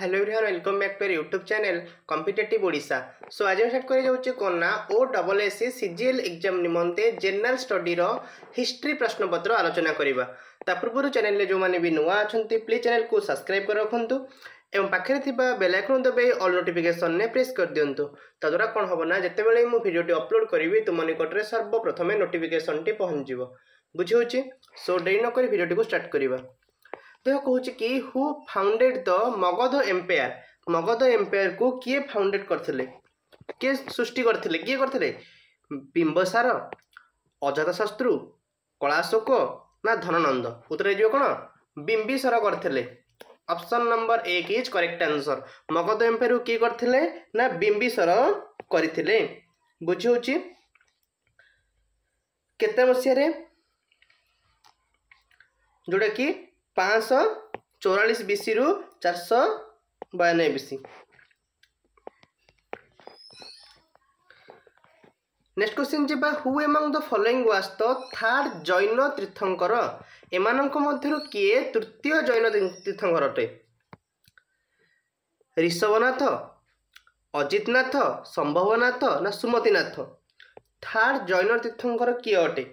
hello everyone welcome back to YouTube channel competitive Odisha so আজ আমি start করে যাচ্ছি কন্যা ও ডবল এসি সিজিএল এক্সাম নিমন্তে জেনারেল স্টডির হিস্ট্রি প্রশ্নপত্র আলোচনা করা তা পূর্ব চ্যানেলে যে বি নূয়া অনেক প্লিজ চ্যানেলকে সবসক্রাইব করে রাখতু এবং পাখে থাকা বেলাইকন দেবে অল নোটিফিকেসনে প্রেস করে দিও তাদ্বারা কম হব না যেতবে মু ভিডিওটি অপলোড করবি তুম নিকটরে সর্বপ্রথমে নোটিফিকেসনটি পৌঁছব বুঝি হচ্ছে সো ডেরি নকি ভিডিওটি স্টার্ট করা तो यह कह founded the Magadha empire Magadha empire को किए फाउंडेड करते किए सृष्टि करते किए करते बिंबसार अजातशत्रु कलाशोक ना धननंद उत्तर जो कौन बिंबिसर करते ऑप्शन नंबर एक is correct answer Magadha empire को किए करते ना बिंबिसर कर बुझे के जोटा कि ପାଞ୍ଚଶହ ଚଉରାଳିଶ ବିସିରୁ ଚାରିଶହ ବୟାନବେ ବିସି ନେକ୍ସଟ କ୍ୱେଶ୍ଚିନ୍ ଯିବା who among the following was the third Jain tirthankara ଏମାନଙ୍କ ମଧ୍ୟରୁ କିଏ ତୃତୀୟ ଜୈନ ତୀର୍ଥଙ୍କର ଅଟେ ଋଷଭନାଥ ଅଜିତନାଥ ସମ୍ଭବନାଥ ନା ସୁମତିନାଥ ଥାର୍ଡ ଜୈନ ତୀର୍ଥଙ୍କର କିଏ ଅଟେ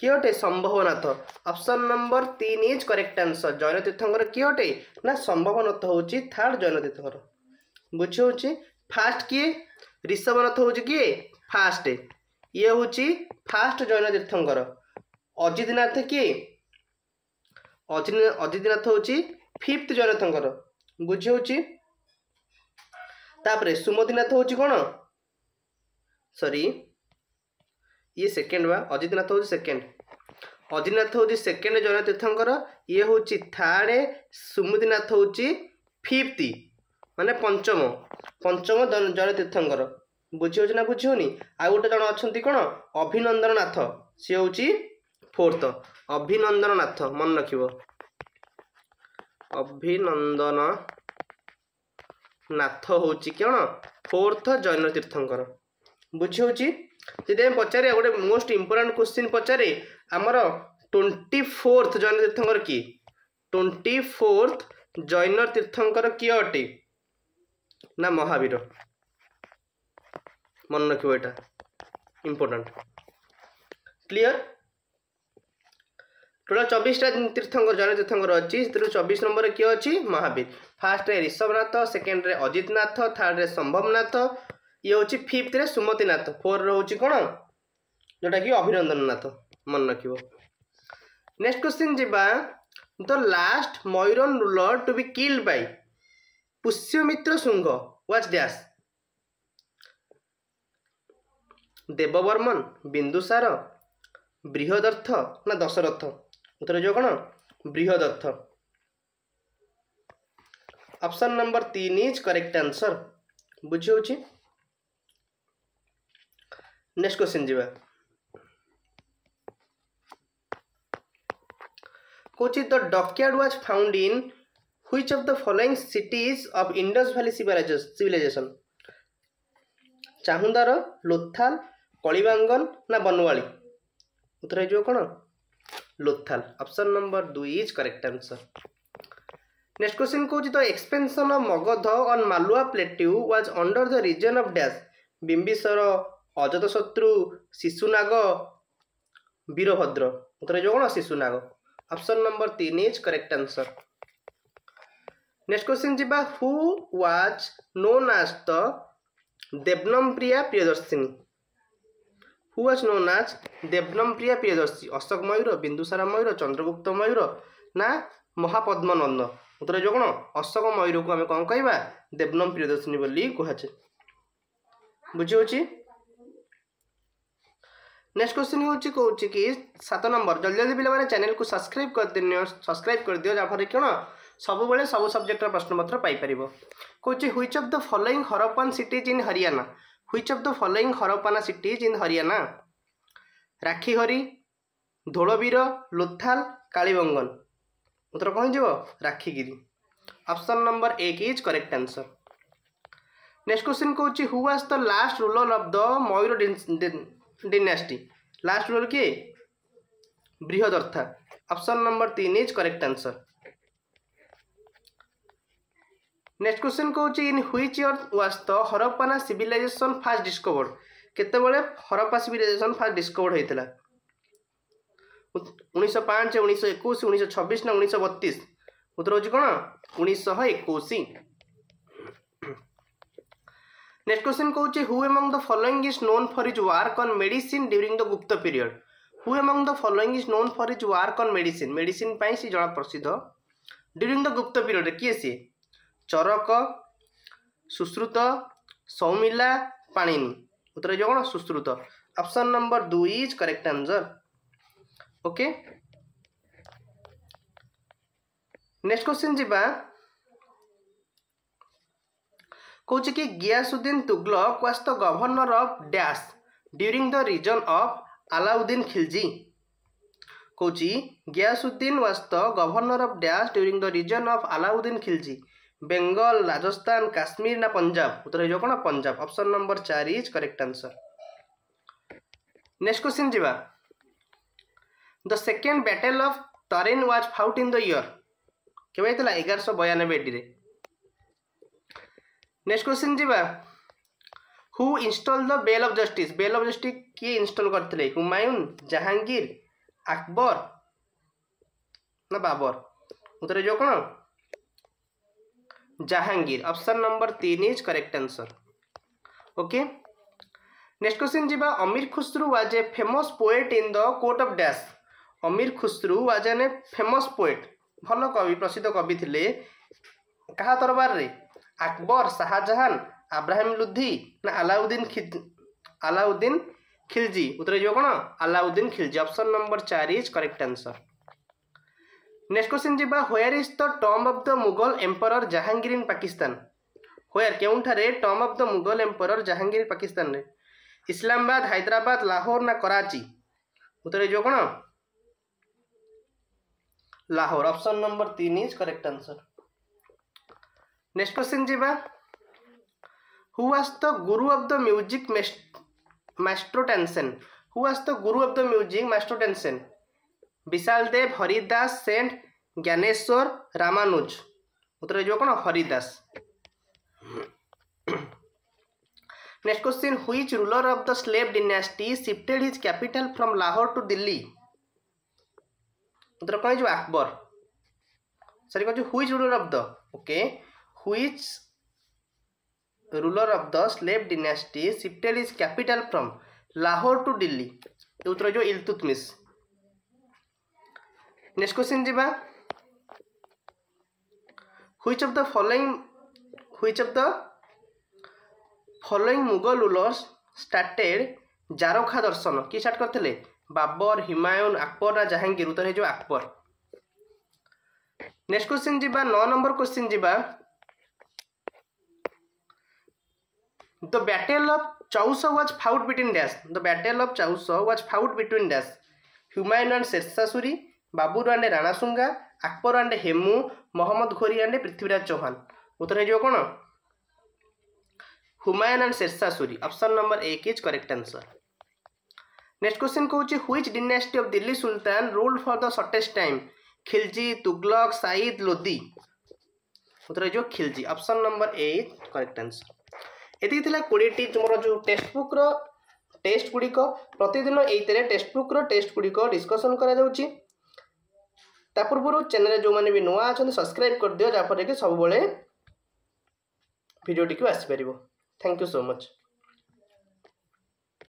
কি ଅଟେ ସମ୍ଭବନାଥ ଅପସନ୍ ନମ୍ବର ତିନି ଇଜ୍ କରେକ୍ଟ ଆନ୍ସର ଜୈନ ତୀର୍ଥଙ୍କର କିଏ ଅଟେ ନା ସମ୍ଭବନାଥ ହେଉଛି ଥାର୍ଡ଼ ଜୈନ ତୀର୍ଥଙ୍କର ବୁଝି ହେଉଛି ଫାଷ୍ଟ କିଏ ଋଷଭନାଥ ହେଉଛି କିଏ ଫାଷ୍ଟ ଇଏ ହେଉଛି ଫାଷ୍ଟ ଜୈନ ତୀର୍ଥଙ୍କର ଅଜିତନାଥ କିଏ ଅଜିତନାଥ ହେଉଛି ଫିଫ୍ଥ ଜୈନଥଙ୍କର ବୁଝି ହେଉଛି ତାପରେ ସୁମତିନାଥ ହେଉଛି କ'ଣ ସରି ଇଏ ସେକେଣ୍ଡ ବା ଅଜିତନାଥ ହେଉଛି ସେକେଣ୍ଡ ଅଜିତନାଥ ହେଉଛି ସେକେଣ୍ଡ ଜୟ ତୀର୍ଥଙ୍କର ଇଏ ହେଉଛି ଥାର୍ଡ଼ ସୁମିତିନାଥ ହେଉଛି ଫିଫ୍ଥ ମାନେ ପଞ୍ଚମ ପଞ୍ଚମ ଜୟ ତୀର୍ଥଙ୍କର ବୁଝିହେଉଛି ନା ବୁଝିହେଉନି ଆଉ ଗୋଟେ ଜଣ ଅଛନ୍ତି କ'ଣ ଅଭିନନ୍ଦନ ନାଥ ସିଏ ହେଉଛି ଫୋର୍ଥ ଅଭିନନ୍ଦନ ନାଥ ମନେ ରଖିବ ଅଭିନନ୍ଦନ ନାଥ ହେଉଛି କ'ଣ ଫୋର୍ଥ ଜୈନ ତୀର୍ଥଙ୍କର ବୁଝିହେଉଛି ସେଥିପାଇଁ ପଚାରେ ଗୋଟେ ମୋଷ୍ଟ ଇମ୍ପୋର୍ଟାଣ୍ଟ କ୍ୱେଶ୍ଚିନ୍ ପଚାରେ ଆମର ଟ୍ୱେଣ୍ଟି ଫୋର୍ଥ ଜୈନ ତୀର୍ଥଙ୍କର କି ଟ୍ୱେଣ୍ଟି ଫୋର୍ଥ ଜୈନ ତୀର୍ଥଙ୍କର କିଏ ଅଟେ ନା ମହାବୀର ମନେ ରଖିବ ଏଇଟା ଇମ୍ପୋର୍ଟାଣ୍ଟ କ୍ଲିଅର୍ ଟୋଟାଲ ଚବିଶଟା ତୀର୍ଥଙ୍କର ଜୈନ ତୀର୍ଥଙ୍କର ଅଛି ସେଥିରୁ ଚବିଶ ନମ୍ବର କିଏ ଅଛି ମହାବୀର ଫାଷ୍ଟରେ ରିଷଭନାଥ ସେକେଣ୍ଡରେ ଅଜିତନାଥ ଥାର୍ଡ଼ରେ ସମ୍ଭବନାଥ ଇଏ ହେଉଛି ଫିଫ୍ଥରେ ସୁମତି ନାଥ ଫୋର୍ରେ ହେଉଛି କ'ଣ ଯେଉଁଟାକି ଅଭିନନ୍ଦନ ନାଥ ମନେ ରଖିବ ନେକ୍ସଟ କ୍ୱେଶ୍ଚିନ୍ ଯିବା the last Mauryan ruler to be kill by Pushyamitra Shunga was dash Devavarman Bindusara Brihadratha ନା ଦଶରଥ ଉତ୍ତର ଯେଉଁ କ'ଣ ବୃହଦର୍ଥ ଅପସନ୍ ନମ୍ବର ତିନି ଇଜ୍ କରେକ୍ଟ ଆନ୍ସର ବୁଝି ହେଉଛି ନେକ୍ସଟ କ୍ୱେଶ୍ଚିନ୍ ଯିବା କହୁଛି the dockyard was found in which of the following cities of Indus valley civilization Chanhudaro Lothal Kalibangan না বনওয়ালি উত্তর হয়ে যাব কোণ লোথাল অপশন নম্বর দুই is correct answer next question কৌছি তো expansion of Magadha on Malwa plateau was under the reign of dash Bimbisara Ajatashatru Shishunaga Virabhadra উত্তরে যোগ শিশুনাগ অপশন নম্বর তিন is correct answer next question যা হু ওয়াজ নো নাচ দ দেবনম প্রিয়া প্রিয়দর্শিনী হু ওয়াজ নো নাচ দেবনম প্রিয়া প্রিয়দর্শী অশোক ময়ূর বিন্দুসারা ময়ূর চন্দ্রগুপ্ত ময়ূর না মহাপদ্মনন্দ উত্তরে যোগ অশোক ময়ূরকে আমি কম কহবা দেবনম প্রিয়দর্শিনী বলে কুহছে বুঝি হচ্ছে नेक्स्ट क्वेश्चन हूँ कौच कि सात नंबर जल्दी जल्दी पे चैनल को सब्सक्राइब कर दिन सब्सक्राइब कर दियो जहाँफल कौन सबुबले सब सब्जेक्टर प्रश्नपत्र पाइपर कौच which of the following Harappan cities in Haryana which of the following Harappan cities in Haryana Rakhigarhi Dholavira Lothal Kalibangan उत्तर कौन हो राखीगिरी অপশন নম্বর এক is correct answer next question কৌছি who was the last ruler of the Maurya dynasty last ruler के बृहदर्था नम्बर नंबर तीन is correct answer next question कौन in which year was the Harappan civilization first discovered केतबले Harappa civilization first discovered होता उन्नीस पाँच उन्नीस एक उन्नीस छब्बीस ना उत्तर हो कौन उन्नीस নেক্সট কোশ্চিন কହୁଛି who among the following is known for his work on medicine during the Gupta period who among the following is known for his work on medicine medicine পাই সে জনা প্রসিদ্ধ ডিউরিং দ গুপ্ত পিরিয়ড কিয়ে সি চরক সুশ্রুত সৌমিলা পাণিনি উত্তর হয়ে কোণ সুশ্রুত অপশন নম্বর দুই is correct answer okay next question যা कौच कि Ghiyasuddin Tughlaq was the governor of dash during the reign of Alauddin Khilji कौच Ghiyasuddin was the governor of dash during the reign of Alauddin Khilji Bengal Rajasthan Kashmir ना पंजाब उत्तर हो कौन पंजाब अप्सन नंबर चार is correct answer next question जी the second battle of Tarain was fought in the year केवल होता है बयानबे नेक्स्ट क्वेश्चन जावा who installed the bell of justice bell of justice किए इनस्टल करते हुमायून जहांगीर আকবর না বাবর উত্তরে যোগ কোণ জাহাঙ্গীর অপশন নম্বর তিন is correct answer okay next question যা Amir Khusro was a famous poet in the court of dash Amir Khusro was an a famous poet ভাল কবি প্রসিদ্ধ কবি লে কাহা দরবারে আকবর শাহজাহান আব্রাহিম লুদ্ধি না আলাউদ্দিন খিজ আলাউদ্দিন খিলজি উত্তর হয়ে কোণ আলাউদ্দিন খিলজি অপশন নম্বর চারি is correct answer next question যা where is the tomb of the Mughal emperor Jahangir in Pakistan where কেউঠারে tomb of the Mughal emperor Jahangir পাকিস্তানরে ইসলামাবাদ হায়দ্রাবাদ লাহোর না করাচি উত্তর হয়ে কোণ লাহোর অপশন নম্বর তিন is correct answer next question जीवा who was the guru of the music master Tansen who was the guru of the music master Tansen Vishal Dev Haridas Saint Dnyaneshwar Ramanuja उत्तर जो कौन Haridas next question who is ruler of the slave dynasty shifted his capital from Lahore to Delhi उत्तर कौन जो Akbar sir कौन who is ruler of the okay which ruler of the slave dynasty shifted his capital from Lahore to Delhi ये उत्तर जो इलतुतमिस नेक्स्ट क्वेश्चन जी which of the following which of the following Mughal rulers started Jharokha Darshan किए start करते बाबर हिमायुन अकबर ना जहांगीर उत्तर है जो अकबर नेक्स्ट क्वेश्चन जी नौ नंबर क्वेश्चन जी the battle of Chausa was fought between dash the battle of Chausa was fought between dash Humayun and Sher Shah Suri Babur and Rana Sanga Akbar and Hemu Mohammed घोरी आंडे पृथ्वीराज चौहान उत्तर हो कौन Humayun and Sher Shah Suri option number एक is correct answer next question कौन which dynasty of Delhi sultan rule for the shortest time Khilji Tughlaq Sayyid Lodi उत्तर हो Khilji option number एट करेक्ट आंसर ଏତିକି ଥିଲା କୋଡ଼ିଏଟି ତୁମର ଯେଉଁ ଟେକ୍ସଟ ବୁକ୍ର ଟେଷ୍ଟ ଗୁଡ଼ିକ ପ୍ରତିଦିନ ଏଇଥିରେ ଟେକ୍ସଟ ବୁକ୍ର ଟେଷ୍ଟ ଗୁଡ଼ିକ ଡିସ୍କସନ୍ କରାଯାଉଛି ତା ପୂର୍ବରୁ ଚ୍ୟାନେଲରେ ଯେଉଁମାନେ ବି ନୂଆ ଅଛନ୍ତି ସବସ୍କ୍ରାଇବ୍ କରିଦିଅ ଯାହାଫଳରେ କି ସବୁବେଳେ ଭିଡ଼ିଓଟିକୁ ଆସିପାରିବ ଥ୍ୟାଙ୍କ ୟୁ ସୋ ମଚ୍